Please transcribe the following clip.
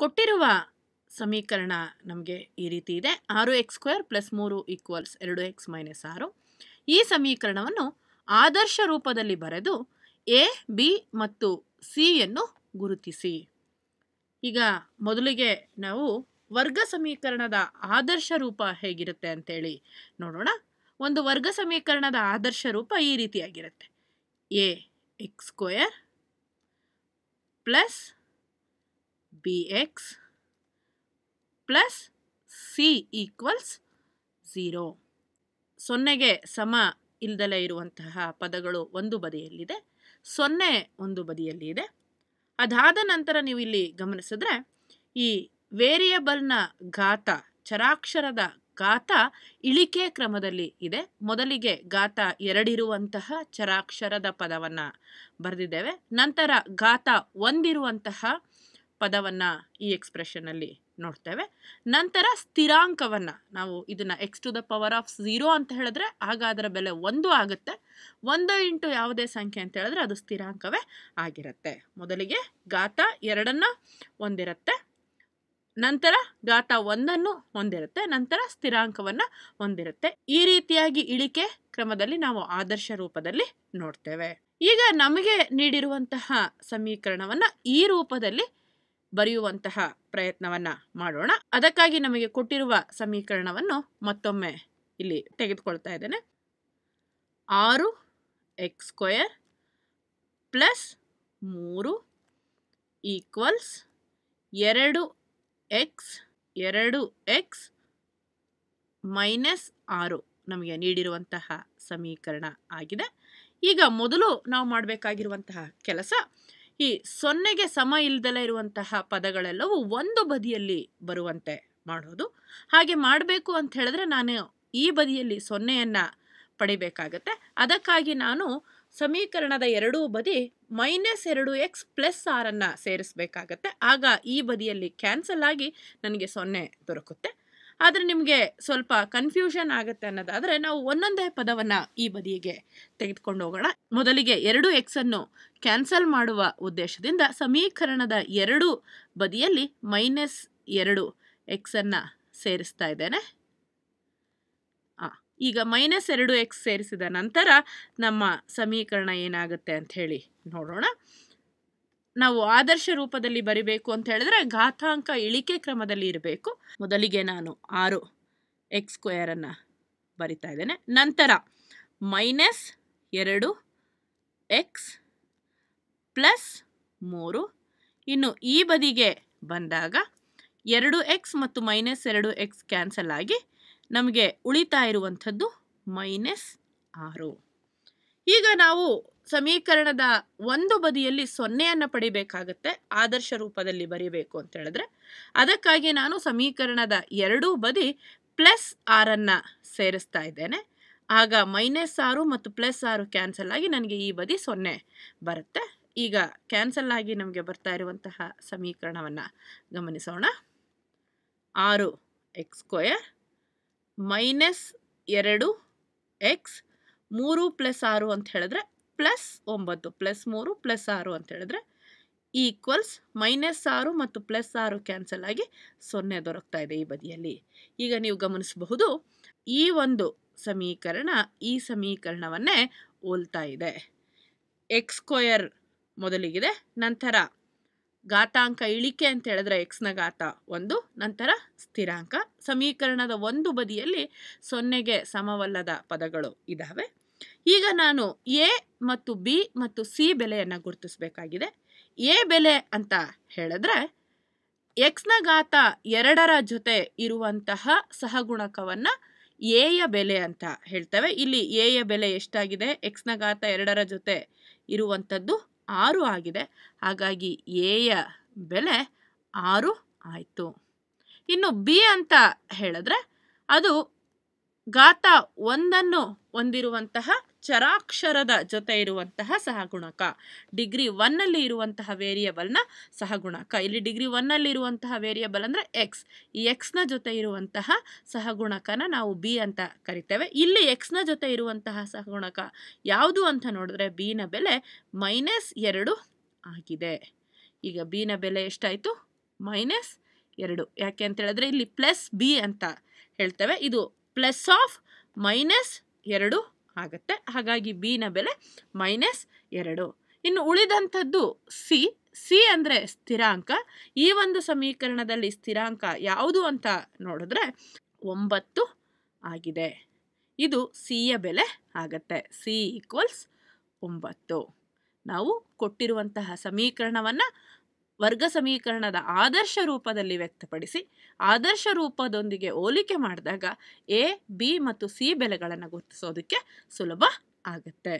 ಕೊಟ್ಟಿರುವ ಸಮೀಕರಣ ನಮಗೆ ಈ ರೀತಿ ಇದೆ ಆರು ಎಕ್ಸ್ ಸ್ಕ್ವೇರ್ ಪ್ಲಸ್ ಮೂರು ಈಕ್ವಲ್ಸ್ ಎರಡು ಎಕ್ಸ್ ಮೈನಸ್ ಆರು ಈ ಸಮೀಕರಣವನ್ನು ಆದರ್ಶ ರೂಪದಲ್ಲಿ ಬರೆದು ಎ ಬಿ ಮತ್ತು ಸಿಯನ್ನು ಗುರುತಿಸಿ ಈಗ ಮೊದಲಿಗೆ ನಾವು ವರ್ಗ ಸಮೀಕರಣದ ಆದರ್ಶ ರೂಪ ಹೇಗಿರುತ್ತೆ ಅಂತೇಳಿ ನೋಡೋಣ ಒಂದು ವರ್ಗ ಸಮೀಕರಣದ ಆದರ್ಶ ರೂಪ ಈ ರೀತಿಯಾಗಿರುತ್ತೆ a x plus bx plus c equals zero ಸೊನ್ನೆಗೆ ಸಮ ಇಲ್ದಲೇ ಇರುವಂತಹ ಪದಗಳು ಒಂದು ಬದಿಯಲ್ಲಿದೆ ಸೊನ್ನೆ ಒಂದು ಬದಿಯಲ್ಲಿ ಇದೆ ಅದಾದ ನಂತರ ನೀವು ಇಲ್ಲಿ ಗಮನಿಸಿದ್ರೆ ಈ ವೇರಿಯಬಲ್ನ ಘಾತ ಚರಾಕ್ಷರದ ಘಾತ ಇಳಿಕೆ ಕ್ರಮದಲ್ಲಿ ಇದೆ ಮೊದಲಿಗೆ ಘಾತ ಎರಡಿರುವಂತಹ ಚರಾಕ್ಷರದ ಪದವನ್ನು ಬರೆದಿದ್ದೇವೆ ನಂತರ ಘಾತ ಒಂದಿರುವಂತಹ ಪದವನ್ನು ಈ ಎಕ್ಸ್ಪ್ರೆಷನ್ನಲ್ಲಿ ನೋಡ್ತೇವೆ ನಂತರ ಸ್ಥಿರಾಂಕವನ್ನು ನಾವು ಇದನ್ನು x to the power of zero ಅಂತ ಹೇಳಿದ್ರೆ ಆಗ ಅದರ ಬೆಲೆ ಒಂದು ಆಗುತ್ತೆ ಒಂದು ಇಂಟು ಯಾವುದೇ ಸಂಖ್ಯೆ ಅಂತ ಹೇಳಿದ್ರೆ ಅದು ಸ್ಥಿರಾಂಕವೇ ಆಗಿರುತ್ತೆ ಮೊದಲಿಗೆ ಗಾತ ಎರಡನ್ನು ಹೊಂದಿರುತ್ತೆ ನಂತರ ಗಾತ ಒಂದನ್ನು ಹೊಂದಿರುತ್ತೆ ನಂತರ ಸ್ಥಿರಾಂಕವನ್ನು ಹೊಂದಿರುತ್ತೆ ಈ ರೀತಿಯಾಗಿ ಇಳಿಕೆ ಕ್ರಮದಲ್ಲಿ ನಾವು ಆದರ್ಶ ರೂಪದಲ್ಲಿ ನೋಡ್ತೇವೆ ಈಗ ನಮಗೆ ನೀಡಿರುವಂತಹ ಸಮೀಕರಣವನ್ನು ಈ ರೂಪದಲ್ಲಿ ಬರೆಯುವಂತಹ ಪ್ರಯತ್ನವನ್ನ ಮಾಡೋಣ ಅದಕ್ಕಾಗಿ ನಮಗೆ ಕೊಟ್ಟಿರುವ ಸಮೀಕರಣವನ್ನು ಮತ್ತೊಮ್ಮೆ ಇಲ್ಲಿ ತೆಗೆದುಕೊಳ್ತಾ ಇದ್ದೇನೆ ಆರು ಎಕ್ಸ್ ಸ್ಕ್ವಯರ್ ಪ್ಲಸ್ ಮೂರು ಈಕ್ವಲ್ಸ್ ಎರಡು ಎಕ್ಸ್ ಎರಡು ಎಕ್ಸ್ ಮೈನಸ್ ಆರು ನಮಗೆ ನೀಡಿರುವಂತಹ ಸಮೀಕರಣ ಆಗಿದೆ ಈಗ ಮೊದಲು ನಾವು ಮಾಡಬೇಕಾಗಿರುವಂತಹ ಕೆಲಸ ಈ ಸೊನ್ನೆಗೆ ಸಮ ಇಲ್ದಲೇ ಇರುವಂತಹ ಪದಗಳೆಲ್ಲವೂ ಒಂದು ಬದಿಯಲ್ಲಿ ಬರುವಂತೆ ಮಾಡೋದು ಹಾಗೆ ಮಾಡಬೇಕು ಅಂತ ಹೇಳಿದ್ರೆ ನಾನು ಈ ಬದಿಯಲ್ಲಿ ಸೊನ್ನೆಯನ್ನು ಪಡಿಬೇಕಾಗತ್ತೆ ಅದಕ್ಕಾಗಿ ನಾನು ಸಮೀಕರಣದ ಎರಡೂ ಬದಿ ಮೈನಸ್ ಎರಡು ಎಕ್ಸ್ ಪ್ಲಸ್ ಆರನ್ನು ಸೇರಿಸಬೇಕಾಗತ್ತೆ ಆಗ ಈ ಬದಿಯಲ್ಲಿ ಕ್ಯಾನ್ಸಲ್ ಆಗಿ ನನಗೆ ಸೊನ್ನೆ ದೊರಕುತ್ತೆ ಆದರೆ ನಿಮಗೆ ಸ್ವಲ್ಪ ಕನ್ಫ್ಯೂಷನ್ ಆಗುತ್ತೆ ಅನ್ನೋದಾದರೆ ನಾವು ಒಂದೊಂದೇ ಪದವನ್ನು ಈ ಬದಿಗೆ ತೆಗೆದುಕೊಂಡು ಹೋಗೋಣ ಮೊದಲಿಗೆ ಎರಡು ಎಕ್ಸನ್ನು ಕ್ಯಾನ್ಸಲ್ ಮಾಡುವ ಉದ್ದೇಶದಿಂದ ಸಮೀಕರಣದ ಎರಡು ಬದಿಯಲ್ಲಿ ಮೈನಸ್ ಎರಡು ಎಕ್ಸನ್ನು ಸೇರಿಸ್ತಾ ಇದ್ದೇನೆ ಈಗ ಮೈನಸ್ ಎರಡು ಎಕ್ಸ್ ಸೇರಿಸಿದ ನಂತರ ನಮ್ಮ ಸಮೀಕರಣ ಏನಾಗುತ್ತೆ ಅಂತ ಹೇಳಿ ನೋಡೋಣ ನಾವು ಆದರ್ಶ ರೂಪದಲ್ಲಿ ಬರಿಬೇಕು ಅಂತ ಹೇಳಿದ್ರೆ ಘಾತಾಂಕ ಇಳಿಕೆ ಕ್ರಮದಲ್ಲಿ ಇರಬೇಕು ಮೊದಲಿಗೆ ನಾನು ಆರು ಎಕ್ಸ್ ಸ್ಕ್ವೇರನ್ನು ಬರಿತಾ ಇದ್ದೇನೆ ನಂತರ ಮೈನಸ್ ಎರಡು ಎಕ್ಸ್ ಪ್ಲಸ್ ಮೂರು ಇನ್ನು ಈ ಬದಿಗೆ ಬಂದಾಗ ಎರಡು ಎಕ್ಸ್ ಮತ್ತು ಮೈನಸ್ ಎರಡು ಎಕ್ಸ್ ಕ್ಯಾನ್ಸಲ್ ಆಗಿ ನಮಗೆ ಉಳಿತಾ ಇರುವಂಥದ್ದು ಮೈನಸ್ ಆರು ಈಗ ನಾವು ಸಮೀಕರಣದ ಒಂದು ಬದಿಯಲ್ಲಿ ಸೊನ್ನೆಯನ್ನು ಪಡಿಬೇಕಾಗತ್ತೆ ಆದರ್ಶ ರೂಪದಲ್ಲಿ ಬರೀಬೇಕು ಅಂತ ಹೇಳಿದ್ರೆ ಅದಕ್ಕಾಗಿ ನಾನು ಸಮೀಕರಣದ ಎರಡೂ ಬದಿ ಪ್ಲಸ್ ಆರನ್ನು ಸೇರಿಸ್ತಾ ಇದ್ದೇನೆ ಆಗ ಮೈನಸ್ ಆರು ಮತ್ತು ಪ್ಲಸ್ ಆರು ಕ್ಯಾನ್ಸಲ್ ಆಗಿ ನನಗೆ ಈ ಬದಿ ಸೊನ್ನೆ ಬರುತ್ತೆ ಈಗ ಕ್ಯಾನ್ಸಲ್ ಆಗಿ ನಮಗೆ ಬರ್ತಾ ಇರುವಂತಹ ಸಮೀಕರಣವನ್ನು ಗಮನಿಸೋಣ ಆರು ಎಕ್ಸ್ ಸ್ಕ್ವಯರ್ ಮೈನಸ್ ಎರಡು ಎಕ್ಸ್ ಮೂರು ಪ್ಲಸ್ ಆರು ಅಂತ ಹೇಳಿದ್ರೆ ಪ್ಲಸ್ ಒಂಬತ್ತು ಪ್ಲಸ್ ಮೂರು ಪ್ಲಸ್ ಆರು ಅಂತ ಹೇಳಿದ್ರೆ ಈಕ್ವಲ್ಸ್ ಮೈನಸ್ ಆರು ಮತ್ತು ಪ್ಲಸ್ ಆರು ಕ್ಯಾನ್ಸಲ್ ಆಗಿ ಸೊನ್ನೆ ದೊರಕ್ತಾ ಇದೆ ಈ ಬದಿಯಲ್ಲಿ ಈಗ ನೀವು ಗಮನಿಸಬಹುದು ಈ ಒಂದು ಸಮೀಕರಣ ಈ ಸಮೀಕರಣವನ್ನೇ ಹೋಲ್ತಾ ಇದೆ ಎಕ್ಸ್ಕ್ವಯರ್ ಮೊದಲಿಗಿದೆ ನಂತರ ಘಾತಾಂಕ ಇಳಿಕೆ ಅಂತ ಹೇಳಿದ್ರೆ ಎಕ್ಸ್ನ ಘಾತ ಒಂದು ನಂತರ ಸ್ಥಿರಾಂಕ ಸಮೀಕರಣದ ಒಂದು ಬದಿಯಲ್ಲಿ ಸೊನ್ನೆಗೆ ಸಮವಲ್ಲದ ಪದಗಳು ಇದ್ದಾವೆ ಈಗ ನಾನು ಎ ಮತ್ತು ಬಿ ಮತ್ತು ಸಿ ಬೆಲೆಯನ್ನು ಗುರುತಿಸಬೇಕಾಗಿದೆ ಎ ಬೆಲೆ ಅಂತ ಹೇಳಿದ್ರೆ ಎಕ್ಸ್ನ ಘಾತ ಎರಡರ ಜೊತೆ ಇರುವಂತಹ ಸಹಗುಣಕವನ್ನು ಎಯ ಬೆಲೆ ಅಂತ ಹೇಳ್ತೇವೆ ಇಲ್ಲಿ ಎಯ ಬೆಲೆ ಎಷ್ಟಾಗಿದೆ ಎಕ್ಸ್ನ ಘಾತ ಎರಡರ ಜೊತೆ ಇರುವಂಥದ್ದು ಆರು ಆಗಿದೆ ಹಾಗಾಗಿ ಎಯ ಬೆಲೆ ಆರು ಆಯಿತು ಇನ್ನು ಬಿ ಅಂತ ಹೇಳಿದ್ರೆ ಅದು ಗಾತ ಒಂದನ್ನು ಹೊಂದಿರುವಂತಹ ಚರಾಕ್ಷರದ ಜೊತೆ ಇರುವಂತಹ ಸಹಗುಣಕ ಡಿಗ್ರಿ ಒನ್ನಲ್ಲಿ ಇರುವಂತಹ ವೇರಿಯಬಲ್ನ ಸಹಗುಣಕ ಇಲ್ಲಿ ಡಿಗ್ರಿ ಒನ್ನಲ್ಲಿ ಇರುವಂತಹ ವೇರಿಯಬಲ್ ಅಂದರೆ ಎಕ್ಸ್ ಈ ಎಕ್ಸ್ನ ಜೊತೆ ಇರುವಂತಹ ಸಹಗುಣಕನ ನಾವು ಬಿ ಅಂತ ಕರಿತೇವೆ ಇಲ್ಲಿ ಎಕ್ಸ್ನ ಜೊತೆ ಇರುವಂತಹ ಸಹಗುಣಕ ಯಾವುದು ಅಂತ ನೋಡಿದ್ರೆ ಬಿನ ಬೆಲೆ ಮೈನಸ್ ಎರಡು ಆಗಿದೆ ಈಗ ಬಿನ ಬೆಲೆ ಎಷ್ಟಾಯಿತು ಮೈನಸ್ ಎರಡು ಯಾಕೆ ಅಂತ ಹೇಳಿದ್ರೆ ಇಲ್ಲಿ ಪ್ಲಸ್ ಬಿ ಅಂತ ಹೇಳ್ತೇವೆ ಇದು ಪ್ಲಸ್ ಆಫ್ ಮೈನಸ್ ಎರಡು ಆಗುತ್ತೆ ಹಾಗಾಗಿ ಬಿನ ಬೆಲೆ ಮೈನಸ್ ಎರಡು ಇನ್ನು ಉಳಿದಂಥದ್ದು ಸಿ ಸಿ ಅಂದರೆ ಸ್ಥಿರಾಂಕ ಈ ಒಂದು ಸಮೀಕರಣದಲ್ಲಿ ಸ್ಥಿರಾಂಕ ಯಾವುದು ಅಂತ ನೋಡಿದ್ರೆ ಒಂಬತ್ತು ಆಗಿದೆ ಇದು ಸಿಯ ಬೆಲೆ ಆಗತ್ತೆ ಸಿ ಈಕ್ವಲ್ಸ್ ಒಂಬತ್ತು ನಾವು ಕೊಟ್ಟಿರುವಂತಹ ಸಮೀಕರಣವನ್ನು ವರ್ಗ ಸಮೀಕರಣದ ಆದರ್ಶ ರೂಪದಲ್ಲಿ ವ್ಯಕ್ತಪಡಿಸಿ ಆದರ್ಶ ರೂಪದೊಂದಿಗೆ ಹೋಲಿಕೆ ಮಾಡಿದಾಗ ಎ ಬಿ ಮತ್ತು ಸಿ ಬೆಲೆಗಳನ್ನು ಗುರುತಿಸೋದಕ್ಕೆ ಸುಲಭ ಆಗುತ್ತೆ